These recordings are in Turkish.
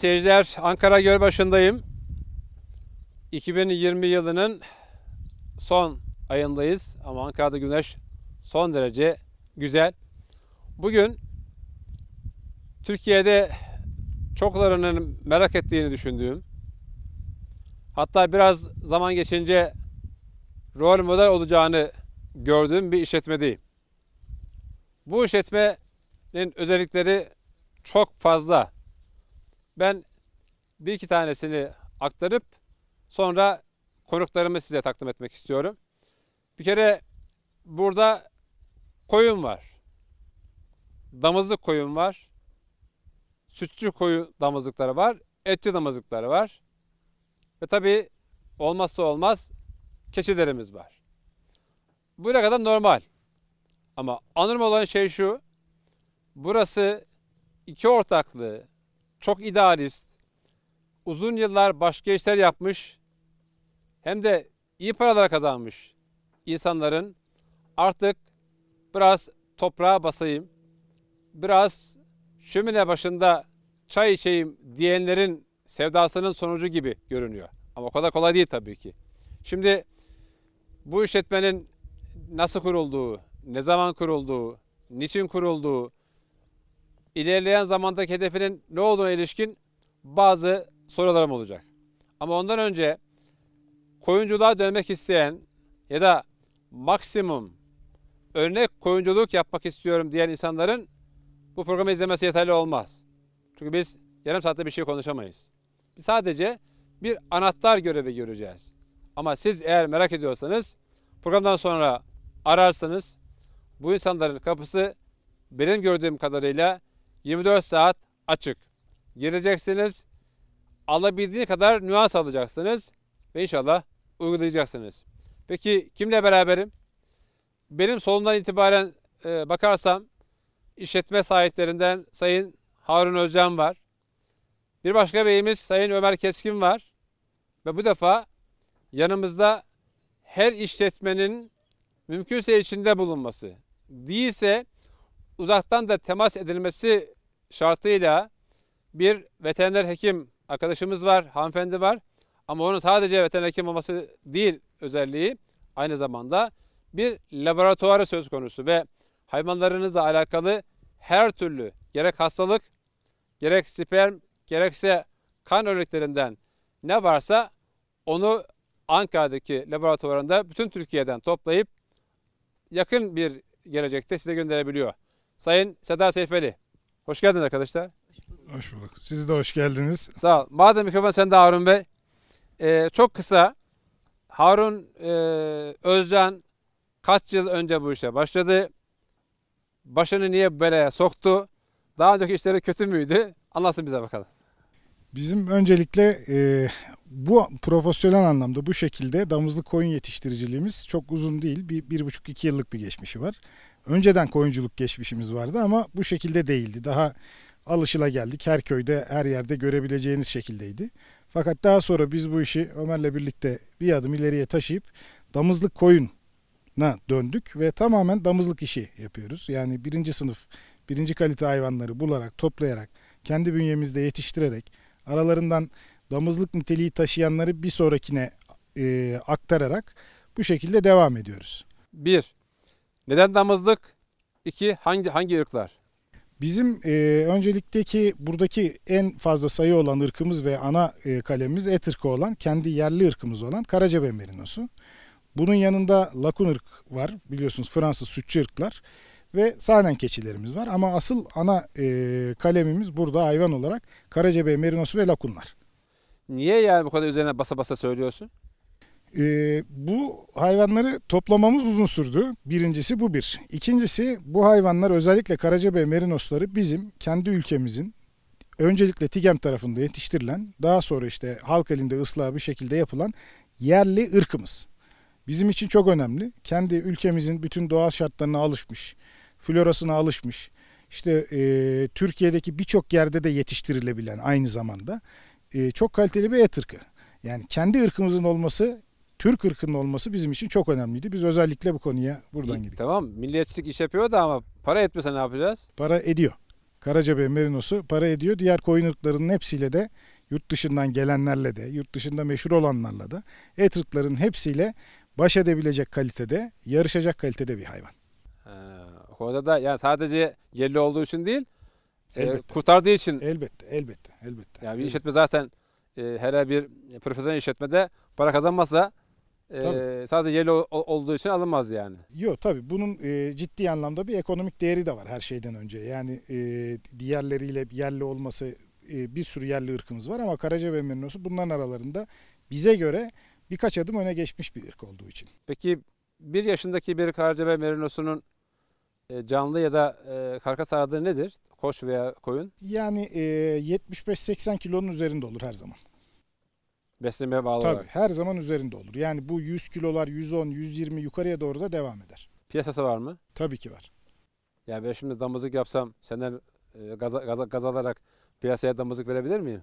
seyirciler Ankara Gölbaşı'ndayım. 2020 yılının son ayındayız ama Ankara'da güneş son derece güzel. Bugün Türkiye'de çoklarının merak ettiğini düşündüğüm hatta biraz zaman geçince rol model olacağını gördüğüm bir işletmedeyim. Bu işletmenin özellikleri çok fazla ben bir iki tanesini aktarıp sonra konuklarımı size takdim etmek istiyorum. Bir kere burada koyun var. Damızlı koyun var. Sütçü koyu damızlıkları var. Etçi damızlıkları var. Ve tabii olmazsa olmaz keçilerimiz var. Buraya kadar normal. Ama anırma olan şey şu. Burası iki ortaklı çok idealist, uzun yıllar başka işler yapmış hem de iyi paralar kazanmış insanların artık biraz toprağa basayım, biraz şömine başında çay içeyim diyenlerin sevdasının sonucu gibi görünüyor. Ama o kadar kolay değil tabii ki. Şimdi bu işletmenin nasıl kurulduğu, ne zaman kurulduğu, niçin kurulduğu, ilerleyen zamandaki hedefinin ne olduğuna ilişkin bazı sorularım olacak. Ama ondan önce koyunculuğa dönmek isteyen ya da maksimum örnek koyunculuk yapmak istiyorum diyen insanların bu programı izlemesi yeterli olmaz. Çünkü biz yarım saatte bir şey konuşamayız. Biz sadece bir anahtar görevi göreceğiz. Ama siz eğer merak ediyorsanız programdan sonra ararsanız bu insanların kapısı benim gördüğüm kadarıyla 24 saat açık. Gireceksiniz, alabildiği kadar nüans alacaksınız ve inşallah uygulayacaksınız. Peki kimle beraberim? Benim solumdan itibaren e, bakarsam işletme sahiplerinden Sayın Harun Özcan var. Bir başka beyimiz Sayın Ömer Keskin var. Ve bu defa yanımızda her işletmenin mümkünse içinde bulunması, değilse uzaktan da temas edilmesi şartıyla bir veteriner hekim arkadaşımız var, hanımefendi var. Ama onun sadece veteriner hekim olması değil özelliği aynı zamanda bir laboratuvarı söz konusu ve hayvanlarınızla alakalı her türlü gerek hastalık, gerek sperm, gerekse kan örneklerinden ne varsa onu Ankara'daki laboratuvarında bütün Türkiye'den toplayıp yakın bir gelecekte size gönderebiliyor. Sayın Seda Seyfeli. Hoş geldiniz arkadaşlar. Hoş bulduk. Siz de hoş geldiniz. Sağ ol. Madem mikrofon sende Harun Bey. Ee, çok kısa Harun e, Özcan kaç yıl önce bu işe başladı? Başını niye belaya soktu? Daha önceki işleri kötü müydü? Anlatsın bize bakalım. Bizim öncelikle e, bu profesyonel anlamda bu şekilde damızlı koyun yetiştiriciliğimiz çok uzun değil. Bir, bir buçuk iki yıllık bir geçmişi var önceden koyunculuk geçmişimiz vardı ama bu şekilde değildi. Daha alışıla geldik. Her köyde, her yerde görebileceğiniz şekildeydi. Fakat daha sonra biz bu işi Ömer'le birlikte bir adım ileriye taşıyıp damızlık koyuna döndük ve tamamen damızlık işi yapıyoruz. Yani birinci sınıf, birinci kalite hayvanları bularak, toplayarak, kendi bünyemizde yetiştirerek aralarından damızlık niteliği taşıyanları bir sonrakine e, aktararak bu şekilde devam ediyoruz. 1. Neden damızlık? İki, hangi hangi ırklar? Bizim e, öncelikteki buradaki en fazla sayı olan ırkımız ve ana e, kalemimiz et ırkı olan, kendi yerli ırkımız olan Karacabey Merinosu. Bunun yanında Lakun ırk var biliyorsunuz Fransız sütçü ırklar ve sahnen keçilerimiz var. Ama asıl ana e, kalemimiz burada hayvan olarak Karacabey Merinosu ve Lakunlar. Niye yani bu kadar üzerine basa basa söylüyorsun? Ee, bu hayvanları toplamamız uzun sürdü. Birincisi bu bir. İkincisi bu hayvanlar özellikle Karacabey merinosları bizim kendi ülkemizin öncelikle TİGEM tarafında yetiştirilen daha sonra işte halk elinde ıslah bir şekilde yapılan yerli ırkımız. Bizim için çok önemli. Kendi ülkemizin bütün doğal şartlarına alışmış, florasına alışmış. işte e, Türkiye'deki birçok yerde de yetiştirilebilen aynı zamanda e, çok kaliteli bir et ırkı. Yani kendi ırkımızın olması Türk ırkının olması bizim için çok önemliydi. Biz özellikle bu konuya buradan gittik. Tamam milliyetçilik iş yapıyor da ama para etmese ne yapacağız? Para ediyor. Karacabey merinosu para ediyor. Diğer koyun ırklarının hepsiyle de yurt dışından gelenlerle de, yurt dışında meşhur olanlarla da et ırklarının hepsiyle baş edebilecek kalitede, yarışacak kalitede bir hayvan. Ee, orada da yani sadece yerli olduğu için değil, e, elbette. E, kurtardığı için. Elbette, elbette, elbette. Yani bir elbette. işletme zaten e, hele bir profesyonel işletmede para kazanmazsa e, sadece yel olduğu için alınmaz yani. Yok tabii bunun e, ciddi anlamda bir ekonomik değeri de var her şeyden önce. Yani e, diğerleriyle yerli olması e, bir sürü yerli ırkımız var ama Karaca ve Merinosu bunların aralarında bize göre birkaç adım öne geçmiş bir ırk olduğu için. Peki bir yaşındaki bir Karaca ve Merinosu'nun canlı ya da e, karkas ağırlığı nedir? Koş veya koyun? Yani e, 75-80 kilonun üzerinde olur her zaman beslemeye bağlı Tabii, olarak. her zaman üzerinde olur. Yani bu 100 kilolar 110, 120 yukarıya doğru da devam eder. Piyasası var mı? Tabii ki var. Yani ben şimdi damızlık yapsam senden e, gaza, gaz alarak piyasaya damızlık verebilir miyim?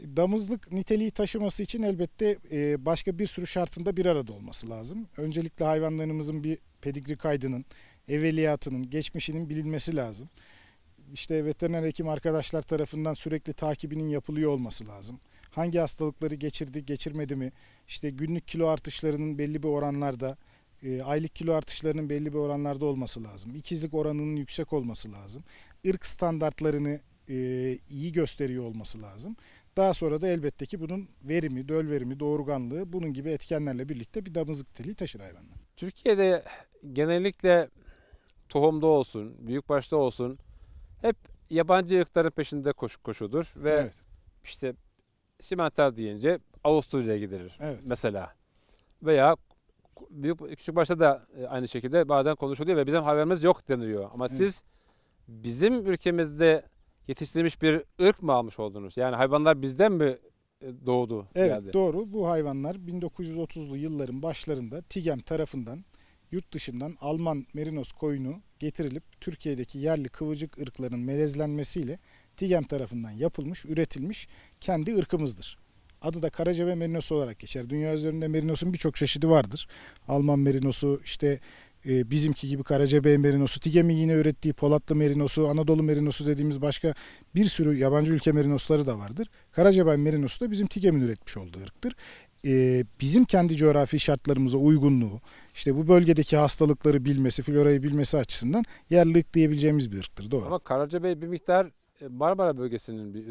Damızlık niteliği taşıması için elbette e, başka bir sürü şartında bir arada olması lazım. Öncelikle hayvanlarımızın bir pedigri kaydının, evveliyatının, geçmişinin bilinmesi lazım. İşte veteriner hekim arkadaşlar tarafından sürekli takibinin yapılıyor olması lazım hangi hastalıkları geçirdi, geçirmedi mi? İşte günlük kilo artışlarının belli bir oranlarda, e, aylık kilo artışlarının belli bir oranlarda olması lazım. İkizlik oranının yüksek olması lazım. Irk standartlarını e, iyi gösteriyor olması lazım. Daha sonra da elbette ki bunun verimi, döl verimi, doğurganlığı bunun gibi etkenlerle birlikte bir damızlık dili taşır hayvanlar. Türkiye'de genellikle tohumda olsun, büyükbaşta olsun hep yabancı ırkların peşinde koş, koşudur ve evet. işte simenter deyince Avusturya'ya gidilir evet. mesela. Veya büyük küçük başta da e, aynı şekilde bazen konuşuluyor ve bizim haberimiz yok deniliyor. Ama evet. siz bizim ülkemizde yetiştirilmiş bir ırk mı almış oldunuz? Yani hayvanlar bizden mi e, doğdu? Evet geldi? doğru. Bu hayvanlar 1930'lu yılların başlarında TİGEM tarafından yurt dışından Alman merinos koyunu getirilip Türkiye'deki yerli kıvırcık ırkların melezlenmesiyle Tigem tarafından yapılmış, üretilmiş kendi ırkımızdır. Adı da Karacabey ve Merinosu olarak geçer. Dünya üzerinde Merinos'un birçok çeşidi vardır. Alman Merinosu, işte e, bizimki gibi Karacabey Merinosu, Tigem'in yine ürettiği Polatlı Merinosu, Anadolu Merinosu dediğimiz başka bir sürü yabancı ülke Merinosları da vardır. Karacabey Merinosu da bizim TİGEM'in üretmiş olduğu ırktır. E, bizim kendi coğrafi şartlarımıza uygunluğu, işte bu bölgedeki hastalıkları bilmesi, florayı bilmesi açısından yerli ırk diyebileceğimiz bir ırktır. Doğru. Ama Karacabey bir miktar e, Marmara bölgesinin bir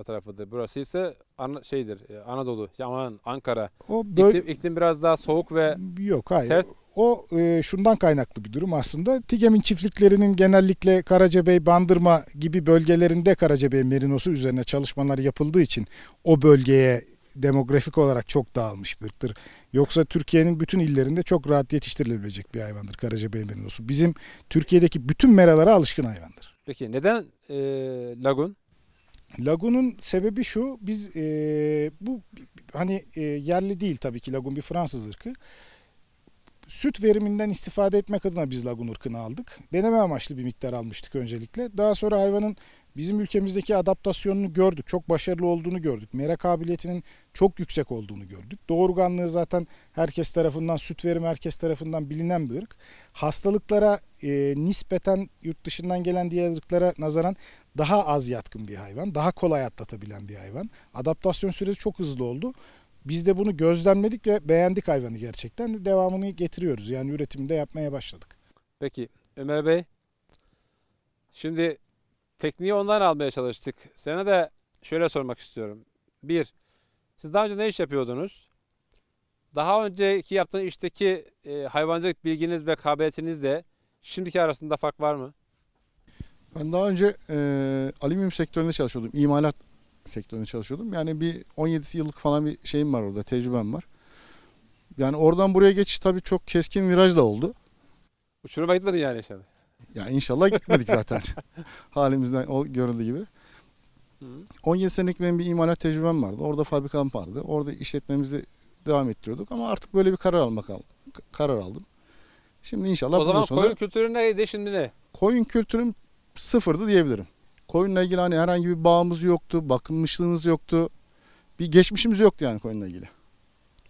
e, tarafıdır. Burası ise şeydir e, Anadolu, işte Ankara. O böl- iklim, iklim biraz daha soğuk ve yok hayır. Sert. O e, şundan kaynaklı bir durum aslında. Tigem'in çiftliklerinin genellikle Karacabey, Bandırma gibi bölgelerinde Karacabey merinosu üzerine çalışmalar yapıldığı için o bölgeye demografik olarak çok dağılmış bir ırktır. Yoksa Türkiye'nin bütün illerinde çok rahat yetiştirilebilecek bir hayvandır Karacabey merinosu. Bizim Türkiye'deki bütün meralara alışkın hayvandır. Peki neden e, lagun? Lagun'un sebebi şu, biz e, bu hani e, yerli değil tabii ki Lagun bir Fransız ırkı. Süt veriminden istifade etmek adına biz Lagun ırkını aldık. Deneme amaçlı bir miktar almıştık öncelikle. Daha sonra hayvanın Bizim ülkemizdeki adaptasyonunu gördük. Çok başarılı olduğunu gördük. Mera kabiliyetinin çok yüksek olduğunu gördük. Doğurganlığı zaten herkes tarafından, süt verimi herkes tarafından bilinen bir ırk. Hastalıklara e, nispeten yurt dışından gelen diğer ırklara nazaran daha az yatkın bir hayvan. Daha kolay atlatabilen bir hayvan. Adaptasyon süresi çok hızlı oldu. Biz de bunu gözlemledik ve beğendik hayvanı gerçekten. Devamını getiriyoruz. Yani üretimde yapmaya başladık. Peki Ömer Bey, şimdi Tekniği ondan almaya çalıştık. Sana da şöyle sormak istiyorum. Bir, siz daha önce ne iş yapıyordunuz? Daha önceki yaptığınız işteki e, hayvancılık bilginiz ve kabiliyetinizle şimdiki arasında fark var mı? Ben daha önce e, alüminyum sektöründe çalışıyordum. İmalat sektöründe çalışıyordum. Yani bir 17 yıllık falan bir şeyim var orada, tecrübem var. Yani oradan buraya geçiş tabii çok keskin viraj da oldu. Uçuruma gitmedin yani inşallah. Ya inşallah gitmedik zaten. Halimizden o görüldüğü gibi. Hı. 17 senelik benim bir imalat tecrübem vardı. Orada fabrikam vardı. Orada işletmemizi devam ettiriyorduk ama artık böyle bir karar almak al karar aldım. Şimdi inşallah O zaman sonra, koyun kültürü neydi şimdi ne? Koyun kültürüm sıfırdı diyebilirim. Koyunla ilgili hani herhangi bir bağımız yoktu, bakılmışlığımız yoktu. Bir geçmişimiz yoktu yani koyunla ilgili.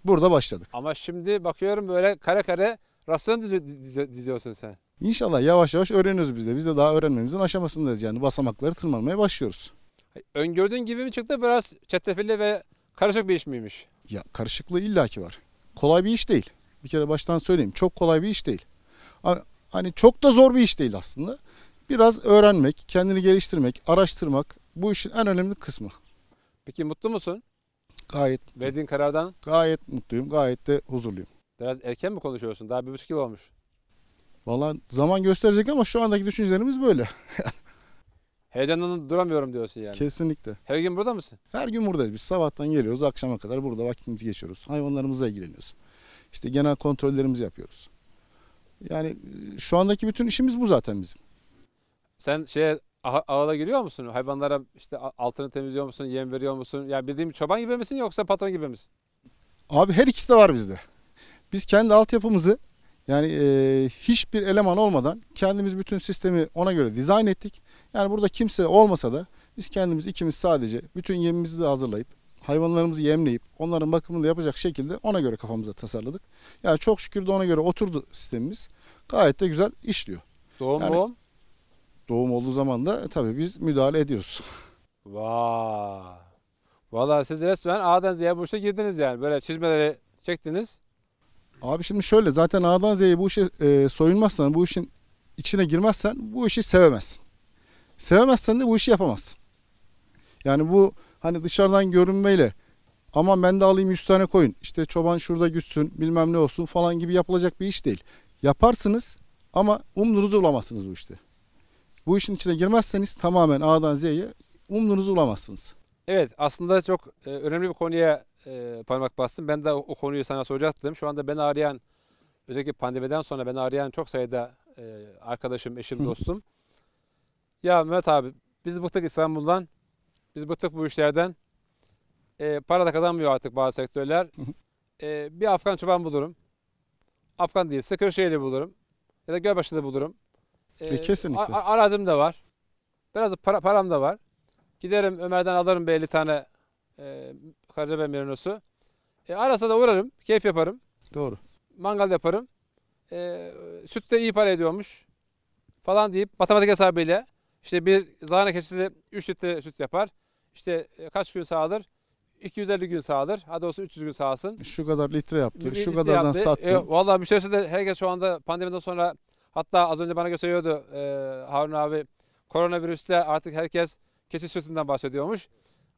Burada başladık. Ama şimdi bakıyorum böyle kare kare Rasyon dizi- diziyorsun sen. İnşallah yavaş yavaş öğreniyoruz biz de. Biz de daha öğrenmemizin aşamasındayız. Yani basamakları tırmanmaya başlıyoruz. Öngördüğün gibi mi çıktı biraz çetrefilli ve karışık bir iş miymiş? Ya karışıklığı illaki var. Kolay bir iş değil. Bir kere baştan söyleyeyim. Çok kolay bir iş değil. Hani çok da zor bir iş değil aslında. Biraz öğrenmek, kendini geliştirmek, araştırmak bu işin en önemli kısmı. Peki mutlu musun? Gayet Verdiğin karardan gayet mutluyum. Gayet de huzurluyum. Biraz erken mi konuşuyorsun? Daha bir buçuk yıl olmuş. Valla zaman gösterecek ama şu andaki düşüncelerimiz böyle. Heyecandan duramıyorum diyorsun yani. Kesinlikle. Her gün burada mısın? Her gün buradayız. Biz sabahtan geliyoruz akşama kadar burada vakitimizi geçiyoruz. Hayvanlarımızla ilgileniyoruz. İşte genel kontrollerimizi yapıyoruz. Yani e, şu andaki bütün işimiz bu zaten bizim. Sen şey ağla giriyor musun? Hayvanlara işte altını temizliyor musun? Yem veriyor musun? Yani bildiğim çoban gibi misin yoksa patron gibi misin? Abi her ikisi de var bizde. Biz kendi altyapımızı yani e, hiçbir eleman olmadan kendimiz bütün sistemi ona göre dizayn ettik. Yani burada kimse olmasa da biz kendimiz ikimiz sadece bütün yemimizi de hazırlayıp hayvanlarımızı yemleyip onların bakımını da yapacak şekilde ona göre kafamıza tasarladık. Yani çok şükür de ona göre oturdu sistemimiz. Gayet de güzel işliyor. Doğum yani, doğum? Doğum olduğu zaman da tabii biz müdahale ediyoruz. Vaa. Vallahi siz resmen A'dan Z'ye girdiniz yani. Böyle çizmeleri çektiniz. Abi şimdi şöyle zaten A'dan Z'ye bu işe e, soyunmazsan, bu işin içine girmezsen bu işi sevemezsin. Sevemezsen de bu işi yapamazsın. Yani bu hani dışarıdan görünmeyle ama ben de alayım 100 tane koyun. İşte çoban şurada güçsün bilmem ne olsun falan gibi yapılacak bir iş değil. Yaparsınız ama umudunuzu bulamazsınız bu işte. Bu işin içine girmezseniz tamamen A'dan Z'ye umudunuzu bulamazsınız. Evet aslında çok e, önemli bir konuya e, parmak bastın. Ben de o, konuyu sana soracaktım. Şu anda beni arayan özellikle pandemiden sonra beni arayan çok sayıda e, arkadaşım, eşim, dostum. Ya Mehmet abi biz bıktık İstanbul'dan. Biz bıktık bu işlerden. E, para da kazanmıyor artık bazı sektörler. E, bir Afgan çoban bulurum. Afgan değilse Kırşehir'i bulurum. Ya da Gölbaşı'da bulurum. E, e, kesinlikle. A, arazim de var. Biraz da para, param da var. Giderim Ömer'den alırım bir 50 tane e, Karcaben merinosu. E, arasa da uğrarım. Keyif yaparım. Doğru. Mangal yaparım. E, süt de iyi para ediyormuş. Falan deyip matematik hesabıyla işte bir zahane keçisi 3 litre süt yapar. İşte e, kaç gün sağlar? 250 gün sağlar. Hadi olsun 300 gün sağılsın. E, şu kadar litre yaptı. Bir şu kadardan yaptı. sattı. E, Valla müşterisi de herkes şu anda pandemiden sonra hatta az önce bana gösteriyordu e, Harun abi koronavirüste artık herkes keçi sütünden bahsediyormuş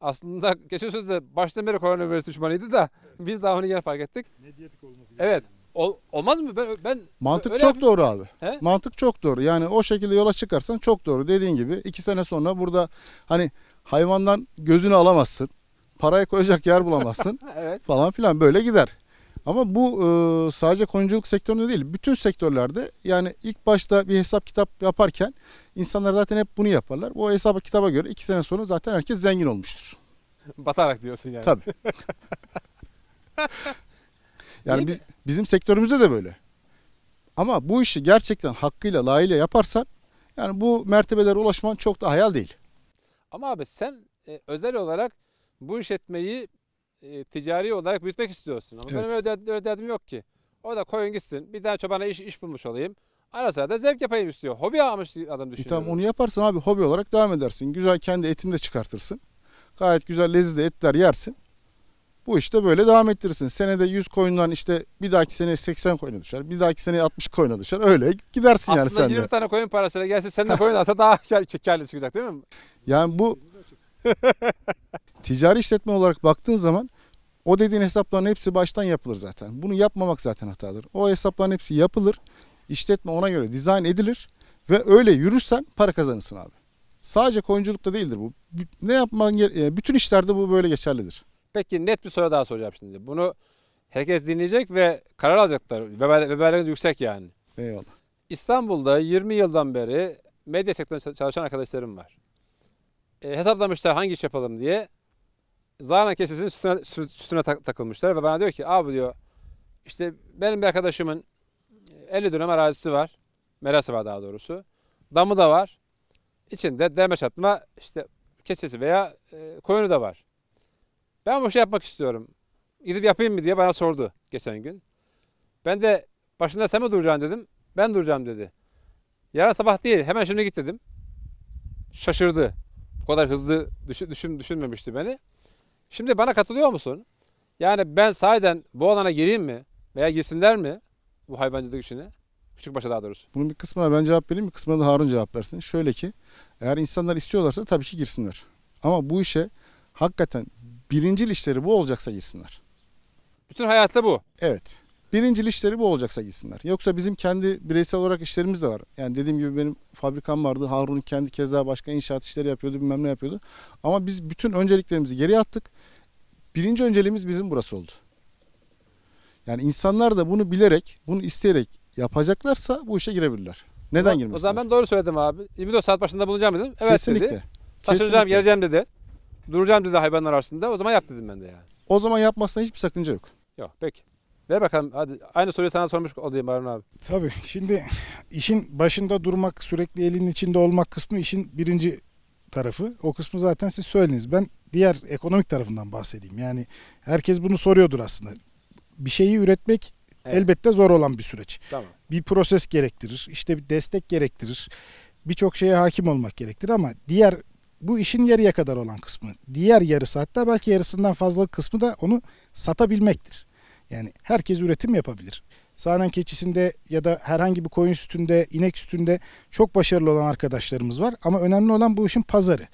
aslında geçen sözde baştan beri koronavirüs düşmanıydı da evet. biz daha onu yine fark ettik. Ne diyetik olması Evet. Ol, olmaz mı? Ben, ben Mantık çok yapayım. doğru abi. He? Mantık çok doğru. Yani o şekilde yola çıkarsan çok doğru. Dediğin gibi iki sene sonra burada hani hayvandan gözünü alamazsın. Parayı koyacak yer bulamazsın. evet. Falan filan böyle gider. Ama bu e, sadece koyunculuk sektöründe değil, bütün sektörlerde yani ilk başta bir hesap kitap yaparken İnsanlar zaten hep bunu yaparlar. O hesaba kitaba göre iki sene sonra zaten herkes zengin olmuştur. Batarak diyorsun yani. Tabii. yani bi- bizim sektörümüzde de böyle. Ama bu işi gerçekten hakkıyla layığıyla yaparsan yani bu mertebelere ulaşman çok da hayal değil. Ama abi sen e, özel olarak bu işletmeyi e, ticari olarak büyütmek istiyorsun. Ama evet. benim öyle, öyle derdim yok ki. O da koyun gitsin. Bir tane çobana iş, iş bulmuş olayım. Ara sıra da zevk yapayım istiyor. Hobi almış adam e, düşünüyor. E tamam onu yaparsın abi hobi olarak devam edersin. Güzel kendi etini de çıkartırsın. Gayet güzel lezzetli etler yersin. Bu işte böyle devam ettirirsin. Senede 100 koyundan işte bir dahaki sene 80 koyuna düşer. Bir dahaki sene 60 koyuna düşer. Öyle gidersin Aslında yani sen de. Aslında 20 tane koyun parasıyla gelse sen de koyun alsa daha kârlı çıkacak değil mi? Yani bu ticari işletme olarak baktığın zaman o dediğin hesapların hepsi baştan yapılır zaten. Bunu yapmamak zaten hatadır. O hesapların hepsi yapılır işletme ona göre dizayn edilir ve öyle yürürsen para kazanırsın abi. Sadece koyunculukta değildir bu. Ne yapman gere, e, bütün işlerde bu böyle geçerlidir. Peki net bir soru daha soracağım şimdi. Bunu herkes dinleyecek ve karar alacaklar. Veberleriniz yüksek yani. Eyvallah. İstanbul'da 20 yıldan beri medya sektöründe çalışan arkadaşlarım var. E, hesaplamışlar hangi iş yapalım diye. Zana kesesinin sütüne, sütüne takılmışlar ve bana diyor ki abi diyor işte benim bir arkadaşımın 50 dönüm arazisi var. merası var daha doğrusu. Damı da var. İçinde derme çatma işte keçesi veya e, koyunu da var. Ben bu şey yapmak istiyorum. Gidip yapayım mı diye bana sordu geçen gün. Ben de başında sen mi duracaksın dedim. Ben duracağım dedi. Yarın sabah değil hemen şimdi git dedim. Şaşırdı. Bu kadar hızlı düşün, düşün, düşünmemişti beni. Şimdi bana katılıyor musun? Yani ben sahiden bu alana gireyim mi? Veya girsinler mi? bu hayvancılık küçük başa daha doğrusu. Bunun bir kısmına ben cevap vereyim, bir kısmına da Harun cevap versin. Şöyle ki eğer insanlar istiyorlarsa tabii ki girsinler. Ama bu işe hakikaten birincil işleri bu olacaksa girsinler. Bütün hayatta bu. Evet. Birincil işleri bu olacaksa gitsinler. Yoksa bizim kendi bireysel olarak işlerimiz de var. Yani dediğim gibi benim fabrikam vardı. Harun'un kendi keza başka inşaat işleri yapıyordu bilmem ne yapıyordu. Ama biz bütün önceliklerimizi geri attık. Birinci önceliğimiz bizim burası oldu. Yani insanlar da bunu bilerek, bunu isteyerek yapacaklarsa bu işe girebilirler. Neden girmesin? O zaman ben doğru söyledim abi. 24 saat başında bulunacağım dedim. Evet Kesinlikle. dedi. Taşıracağım, Kesinlikle. geleceğim dedi. Duracağım dedi hayvanlar arasında. O zaman yap dedim ben de yani. O zaman yapmasına hiçbir sakınca yok. Yok peki. Ver bakalım hadi aynı soruyu sana sormuş olayım Harun abi. Tabii şimdi işin başında durmak sürekli elin içinde olmak kısmı işin birinci tarafı. O kısmı zaten siz söylediniz. Ben diğer ekonomik tarafından bahsedeyim. Yani herkes bunu soruyordur aslında bir şeyi üretmek evet. elbette zor olan bir süreç. Tamam. Bir proses gerektirir, işte bir destek gerektirir. Birçok şeye hakim olmak gerektirir ama diğer bu işin yarıya kadar olan kısmı, diğer yarısı hatta belki yarısından fazla kısmı da onu satabilmektir. Yani herkes üretim yapabilir. Sahnen keçisinde ya da herhangi bir koyun sütünde, inek sütünde çok başarılı olan arkadaşlarımız var. Ama önemli olan bu işin pazarı.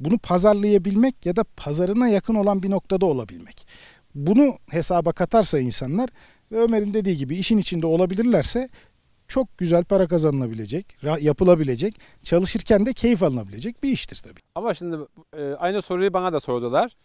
Bunu pazarlayabilmek ya da pazarına yakın olan bir noktada olabilmek. Bunu hesaba katarsa insanlar ve Ömer'in dediği gibi işin içinde olabilirlerse çok güzel para kazanılabilecek, yapılabilecek, çalışırken de keyif alınabilecek bir iştir tabii. Ama şimdi e, aynı soruyu bana da sordular.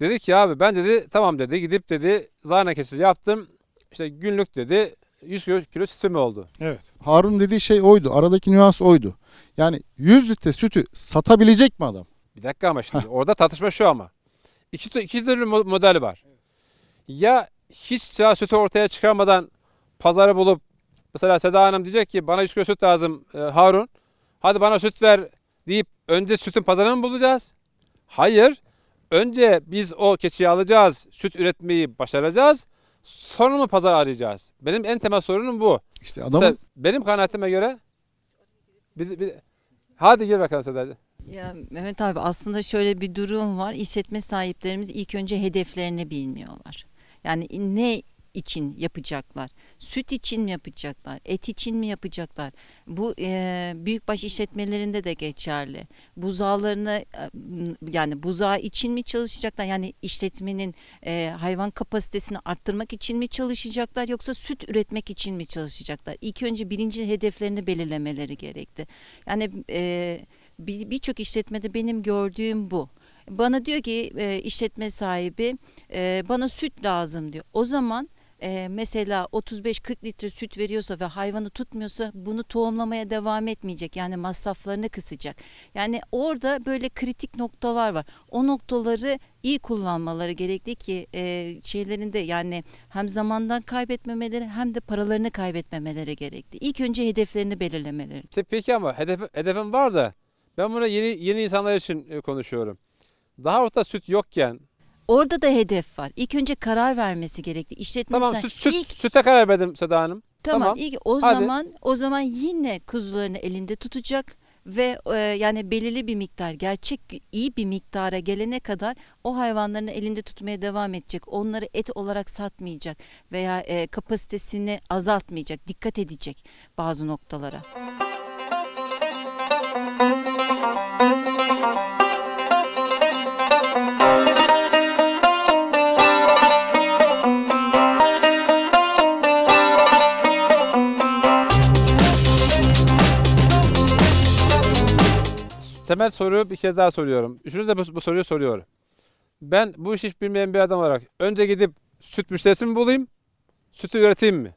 Dedik ya abi ben dedi tamam dedi gidip dedi zahane kesisi yaptım. İşte günlük dedi 100 kilo, kilo sütüm oldu. Evet. Harun dediği şey oydu. Aradaki nüans oydu. Yani 100 litre sütü satabilecek mi adam? Bir dakika ama şimdi orada tartışma şu ama. İki, iki türlü model var. Ya hiç siyaseti ortaya çıkarmadan pazarı bulup mesela Seda Hanım diyecek ki bana 100 kilo süt lazım e, Harun. Hadi bana süt ver deyip önce sütün pazarını mı bulacağız? Hayır. Önce biz o keçiyi alacağız, süt üretmeyi başaracağız. Sonra mı pazar arayacağız? Benim en temel sorunum bu. İşte adam... Mesela benim kanaatime göre bir, bir, hadi gir bakalım Sedacığım. Ya Mehmet abi aslında şöyle bir durum var. İşletme sahiplerimiz ilk önce hedeflerini bilmiyorlar. Yani ne için yapacaklar? Süt için mi yapacaklar? Et için mi yapacaklar? Bu e, büyükbaş işletmelerinde de geçerli. Buzağlarını e, yani buzağı için mi çalışacaklar? Yani işletmenin e, hayvan kapasitesini arttırmak için mi çalışacaklar? Yoksa süt üretmek için mi çalışacaklar? İlk önce birinci hedeflerini belirlemeleri gerekti. Yani e, birçok işletmede benim gördüğüm bu. Bana diyor ki e, işletme sahibi e, bana süt lazım diyor. O zaman e, mesela 35-40 litre süt veriyorsa ve hayvanı tutmuyorsa bunu tohumlamaya devam etmeyecek. Yani masraflarını kısacak. Yani orada böyle kritik noktalar var. O noktaları iyi kullanmaları gerekli ki e, şeylerinde yani hem zamandan kaybetmemeleri hem de paralarını kaybetmemeleri gerekli. İlk önce hedeflerini belirlemeleri. İşte peki ama hedef, hedefim var da ben bunu yeni yeni insanlar için e, konuşuyorum. Daha orta süt yokken Orada da hedef var. İlk önce karar vermesi gerekli. İşletme Tamam süt, süt, ilk, süte karar verdim Seda Hanım. Tamam, tamam. ilk o Hadi. zaman o zaman yine kuzularını elinde tutacak ve e, yani belirli bir miktar gerçek iyi bir miktara gelene kadar o hayvanlarını elinde tutmaya devam edecek. Onları et olarak satmayacak veya e, kapasitesini azaltmayacak. Dikkat edecek bazı noktalara. Müzik temel soruyu bir kez daha soruyorum. Üçünüz de bu, bu soruyu soruyor. Ben bu işi hiç bilmeyen bir adam olarak önce gidip süt müşterisi mi bulayım, sütü üreteyim mi?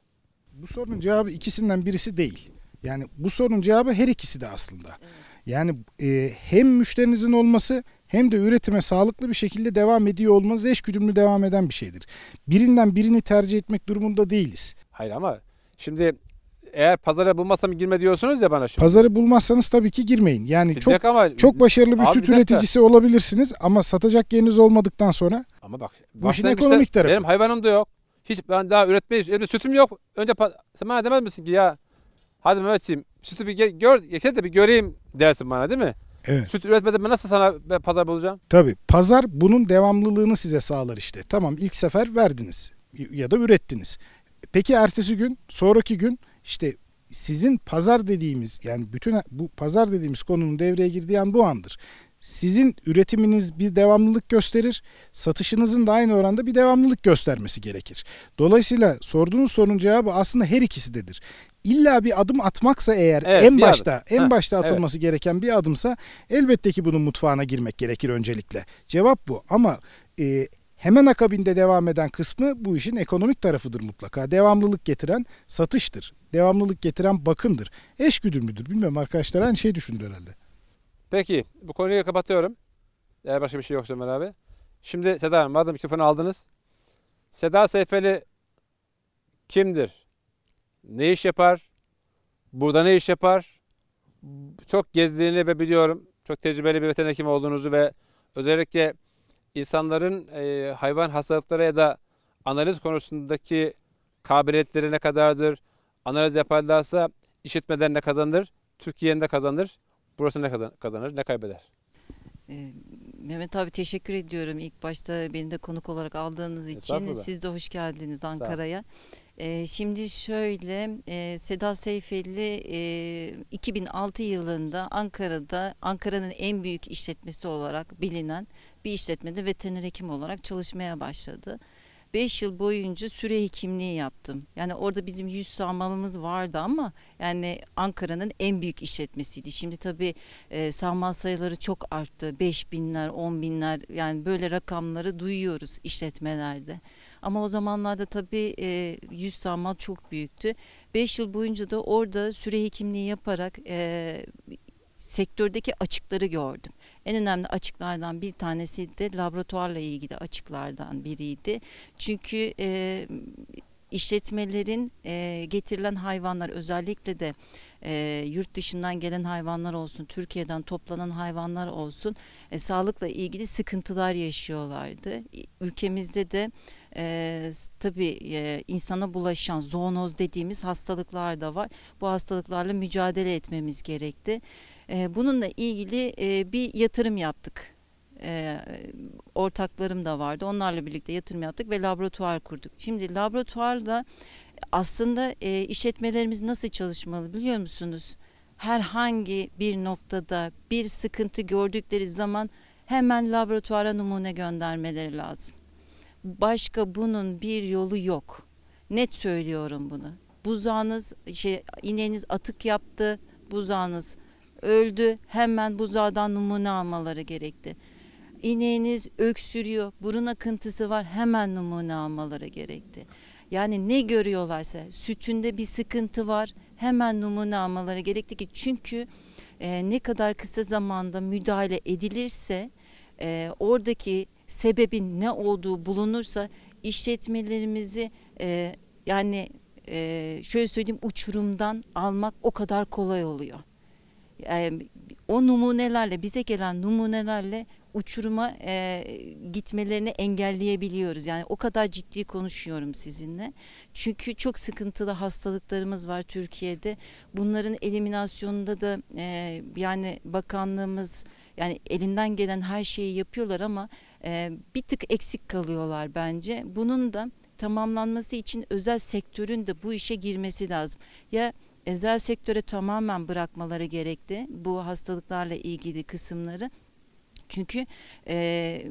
Bu sorunun cevabı ikisinden birisi değil. Yani bu sorunun cevabı her ikisi de aslında. Yani e, hem müşterinizin olması hem de üretime sağlıklı bir şekilde devam ediyor olmanız eş güdümlü devam eden bir şeydir. Birinden birini tercih etmek durumunda değiliz. Hayır ama şimdi eğer pazarı bulmazsam girme diyorsunuz ya bana şimdi. Pazarı bulmazsanız tabii ki girmeyin. Yani bir çok ama, çok başarılı bir süt bir üreticisi olabilirsiniz ama satacak yeriniz olmadıktan sonra. Ama bak bu işin ekonomik işte, tarafı. Benim hayvanım da yok. Hiç ben daha üretmeyiz. Elimde sütüm yok. Önce sen bana demez misin ki ya hadi Mehmetciğim sütü bir gör, yeter de bir göreyim dersin bana değil mi? Evet. Süt üretmeden ben nasıl sana pazar bulacağım? Tabii. Pazar bunun devamlılığını size sağlar işte. Tamam ilk sefer verdiniz ya da ürettiniz. Peki ertesi gün, sonraki gün işte sizin pazar dediğimiz yani bütün bu pazar dediğimiz konunun devreye girdiği an bu andır. Sizin üretiminiz bir devamlılık gösterir, satışınızın da aynı oranda bir devamlılık göstermesi gerekir. Dolayısıyla sorduğunuz sorunun cevabı aslında her ikisidedir. İlla bir adım atmaksa eğer evet, en başta adım. en ha, başta atılması evet. gereken bir adımsa elbette ki bunun mutfağına girmek gerekir öncelikle. Cevap bu ama e, Hemen akabinde devam eden kısmı bu işin ekonomik tarafıdır mutlaka. Devamlılık getiren satıştır. Devamlılık getiren bakımdır. Eş güdümlüdür. Bilmiyorum arkadaşlar aynı şey düşündü herhalde. Peki bu konuyu kapatıyorum. Eğer başka bir şey yoksa Ömer abi. Şimdi Seda Hanım madem mikrofonu aldınız. Seda Seyfeli kimdir? Ne iş yapar? Burada ne iş yapar? Çok gezdiğini ve biliyorum. Çok tecrübeli bir veteriner hekim olduğunuzu ve özellikle insanların e, hayvan hastalıkları ya da analiz konusundaki kabiliyetleri ne kadardır? Analiz yaparlarsa işitmeden ne kazanır? Türkiye'nin de kazanır. Burası ne kazanır, ne kaybeder? Mehmet abi teşekkür ediyorum. İlk başta beni de konuk olarak aldığınız için. Siz de hoş geldiniz Ankara'ya. Ee, şimdi şöyle e, Seda Seyfelli 2006 e, yılında Ankara'da Ankara'nın en büyük işletmesi olarak bilinen bir işletmede veteriner hekim olarak çalışmaya başladı. 5 yıl boyunca süre hekimliği yaptım. Yani orada bizim yüz sağmamız vardı ama yani Ankara'nın en büyük işletmesiydi. Şimdi tabii e, sağma sayıları çok arttı. 5 binler, 10 binler yani böyle rakamları duyuyoruz işletmelerde. Ama o zamanlarda tabii e, yüz sağma çok büyüktü. 5 yıl boyunca da orada süre hekimliği yaparak e, sektördeki açıkları gördüm. En önemli açıklardan bir tanesi de laboratuvarla ilgili açıklardan biriydi. Çünkü e, işletmelerin e, getirilen hayvanlar özellikle de e, yurt dışından gelen hayvanlar olsun, Türkiye'den toplanan hayvanlar olsun e, sağlıkla ilgili sıkıntılar yaşıyorlardı. Ülkemizde de e, tabii e, insana bulaşan zoonoz dediğimiz hastalıklar da var. Bu hastalıklarla mücadele etmemiz gerekti. Ee, bununla ilgili e, bir yatırım yaptık. Ee, ortaklarım da vardı. Onlarla birlikte yatırım yaptık ve laboratuvar kurduk. Şimdi laboratuvarla aslında e, işletmelerimiz nasıl çalışmalı biliyor musunuz? Herhangi bir noktada bir sıkıntı gördükleri zaman hemen laboratuvara numune göndermeleri lazım. Başka bunun bir yolu yok. Net söylüyorum bunu. Buzağınız, şey, ineğiniz atık yaptı, buzağınız öldü hemen buzağdan numune almaları gerekti. İneğiniz öksürüyor, burun akıntısı var hemen numune almaları gerekti. Yani ne görüyorlarsa sütünde bir sıkıntı var hemen numune almaları gerekti ki çünkü e, ne kadar kısa zamanda müdahale edilirse e, oradaki sebebin ne olduğu bulunursa işletmelerimizi e, yani e, şöyle söyleyeyim uçurumdan almak o kadar kolay oluyor o numunelerle bize gelen numunelerle uçuruma e, gitmelerini engelleyebiliyoruz. Yani o kadar ciddi konuşuyorum sizinle. Çünkü çok sıkıntılı hastalıklarımız var Türkiye'de. Bunların eliminasyonunda da e, yani bakanlığımız yani elinden gelen her şeyi yapıyorlar ama e, bir tık eksik kalıyorlar bence. Bunun da tamamlanması için özel sektörün de bu işe girmesi lazım. Ya özel sektöre tamamen bırakmaları gerekti bu hastalıklarla ilgili kısımları. Çünkü e,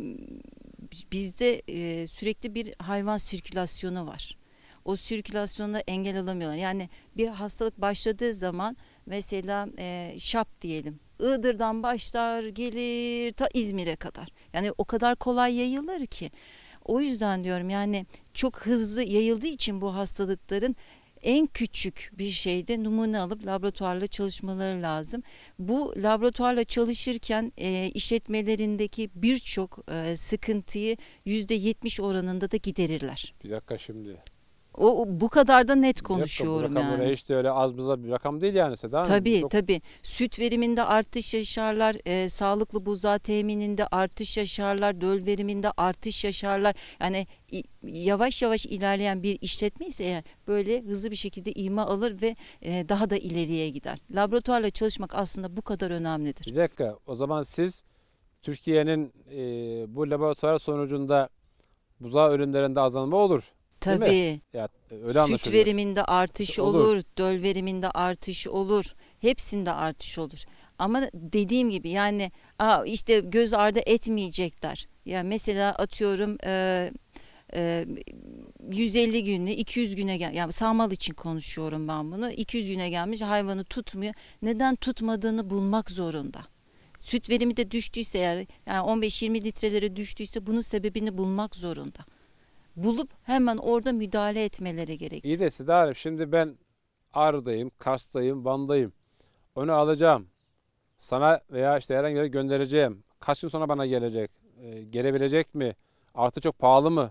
bizde e, sürekli bir hayvan sirkülasyonu var. O sirkülasyonda engel alamıyorlar Yani bir hastalık başladığı zaman mesela e, şap diyelim. Iğdır'dan başlar gelir ta İzmir'e kadar. Yani o kadar kolay yayılır ki. O yüzden diyorum yani çok hızlı yayıldığı için bu hastalıkların en küçük bir şeyde numune alıp laboratuvarla çalışmaları lazım. Bu laboratuvarla çalışırken e, işletmelerindeki birçok e, sıkıntıyı %70 oranında da giderirler. Bir dakika şimdi o bu kadar da net konuşuyorum evet, yani. Hiç de öyle az buza bir rakam değil yani Seda. Tabii Çok... tabii. Süt veriminde artış yaşarlar, e, sağlıklı buzağı temininde artış yaşarlar, döl veriminde artış yaşarlar. Yani yavaş yavaş ilerleyen bir işletme ise yani böyle hızlı bir şekilde ima alır ve e, daha da ileriye gider. Laboratuvarla çalışmak aslında bu kadar önemlidir. Bir dakika o zaman siz Türkiye'nin e, bu laboratuvar sonucunda buzağı ürünlerinde azalma olur Tabii. Ya, e, öyle Süt veriminde artış e, olur. olur, döl veriminde artış olur, hepsinde artış olur. Ama dediğim gibi yani aa, işte göz ardı etmeyecekler. Ya yani mesela atıyorum e, e, 150 günlü 200 güne gel yani sağmal için konuşuyorum ben bunu 200 güne gelmiş hayvanı tutmuyor neden tutmadığını bulmak zorunda süt verimi de düştüyse eğer yani 15-20 litrelere düştüyse bunun sebebini bulmak zorunda bulup hemen orada müdahale etmeleri gerekiyor. İyi de Sidarım şimdi ben Ağrı'dayım, Kars'tayım, Van'dayım. Onu alacağım. Sana veya işte herhangi bir göndereceğim. Kaç gün sonra bana gelecek? E, gelebilecek mi? Artı çok pahalı mı?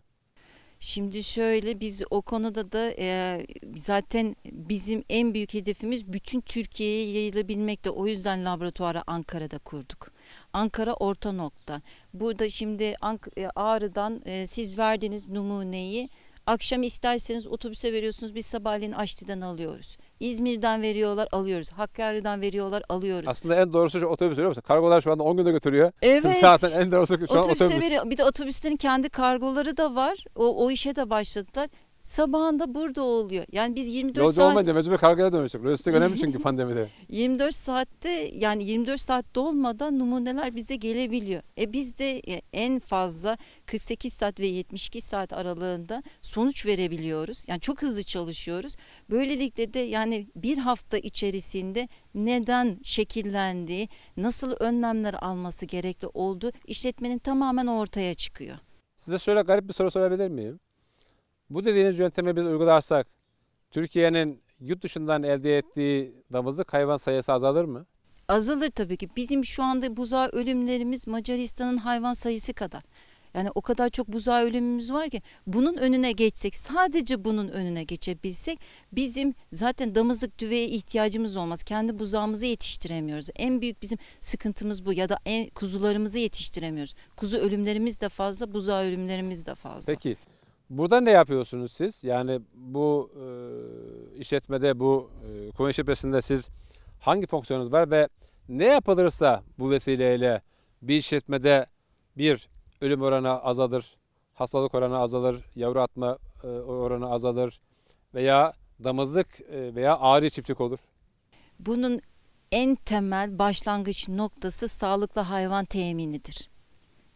Şimdi şöyle biz o konuda da e, zaten bizim en büyük hedefimiz bütün Türkiye'ye yayılabilmek de. O yüzden laboratuvarı Ankara'da kurduk. Ankara orta nokta. Burada şimdi e, Ağrı'dan e, siz verdiğiniz numuneyi akşam isterseniz otobüse veriyorsunuz biz sabahleyin Aşti'den alıyoruz. İzmir'den veriyorlar alıyoruz. Hakkari'den veriyorlar alıyoruz. Aslında en doğrusu şu otobüs biliyor musun? Kargolar şu anda 10 günde götürüyor. Evet. Zaten en doğrusu şu otobüse an otobüs. Veriyor. Bir de otobüslerin kendi kargoları da var. O, o işe de başladılar sabahında burada oluyor. Yani biz 24 Yolcu saat... olmayınca mecbur kargaya dönüştük. Lojistik önemli çünkü pandemide. 24 saatte yani 24 saat dolmadan numuneler bize gelebiliyor. E biz de e, en fazla 48 saat ve 72 saat aralığında sonuç verebiliyoruz. Yani çok hızlı çalışıyoruz. Böylelikle de yani bir hafta içerisinde neden şekillendiği, nasıl önlemler alması gerekli olduğu işletmenin tamamen ortaya çıkıyor. Size şöyle garip bir soru sorabilir miyim? Bu dediğiniz yöntemi biz uygularsak Türkiye'nin yurt dışından elde ettiği damızlık hayvan sayısı azalır mı? Azalır tabii ki. Bizim şu anda buzağı ölümlerimiz Macaristan'ın hayvan sayısı kadar. Yani o kadar çok buzağı ölümümüz var ki bunun önüne geçsek sadece bunun önüne geçebilsek bizim zaten damızlık düveye ihtiyacımız olmaz. Kendi buzağımızı yetiştiremiyoruz. En büyük bizim sıkıntımız bu ya da en kuzularımızı yetiştiremiyoruz. Kuzu ölümlerimiz de fazla, buzağı ölümlerimiz de fazla. Peki Burada ne yapıyorsunuz siz? Yani bu e, işletmede, bu e, koyun işletmesinde siz hangi fonksiyonunuz var ve ne yapılırsa bu vesileyle bir işletmede bir ölüm oranı azalır, hastalık oranı azalır, yavru atma e, oranı azalır veya damızlık e, veya ağrı çiftlik olur. Bunun en temel başlangıç noktası sağlıklı hayvan teminidir.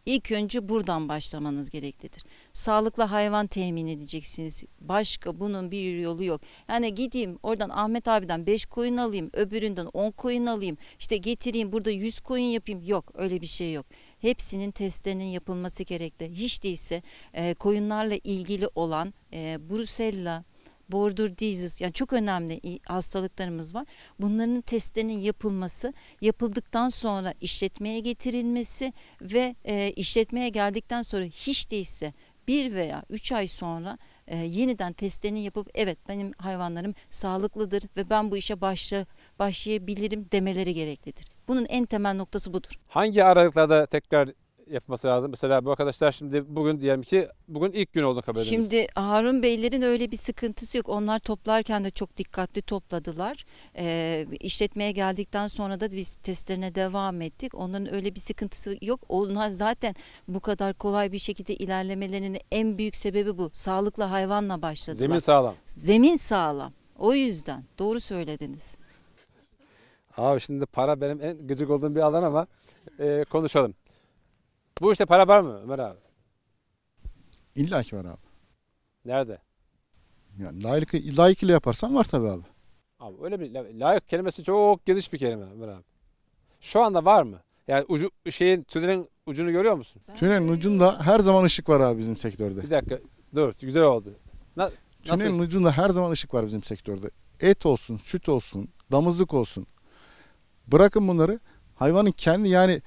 İlk önce buradan başlamanız gereklidir. Sağlıklı hayvan temin edeceksiniz. Başka bunun bir yolu yok. Yani gideyim oradan Ahmet abiden 5 koyun alayım, öbüründen 10 koyun alayım, işte getireyim burada 100 koyun yapayım. Yok öyle bir şey yok hepsinin testlerinin yapılması gerekli. Hiç değilse e, koyunlarla ilgili olan e, Brusella border diseases yani çok önemli hastalıklarımız var. Bunların testlerinin yapılması, yapıldıktan sonra işletmeye getirilmesi ve e, işletmeye geldikten sonra hiç değilse bir veya üç ay sonra e, yeniden testlerini yapıp evet benim hayvanlarım sağlıklıdır ve ben bu işe başla, başlayabilirim demeleri gereklidir. Bunun en temel noktası budur. Hangi aralıklarda tekrar yapması lazım? Mesela bu arkadaşlar şimdi bugün diyelim ki bugün ilk gün oldu kabul ediniz. Şimdi Harun Beylerin öyle bir sıkıntısı yok. Onlar toplarken de çok dikkatli topladılar. Ee, işletmeye geldikten sonra da biz testlerine devam ettik. Onların öyle bir sıkıntısı yok. Onlar zaten bu kadar kolay bir şekilde ilerlemelerinin en büyük sebebi bu. Sağlıklı hayvanla başladılar. Zemin sağlam. Zemin sağlam. O yüzden doğru söylediniz. Abi şimdi para benim en gıcık olduğum bir alan ama e, konuşalım. Bu işte para var mı Ömer abi? İlla ki var abi. Nerede? Yani layık, layık ile yaparsan var tabii abi. Abi öyle bir layık kelimesi çok geniş bir kelime Ömer abi. Şu anda var mı? Yani ucu şeyin tünelin ucunu görüyor musun? Tünelin ucunda her zaman ışık var abi bizim sektörde. Bir dakika dur güzel oldu. Na, tünelin nasıl? ucunda her zaman ışık var bizim sektörde. Et olsun, süt olsun, damızlık olsun. Bırakın bunları hayvanın kendi yani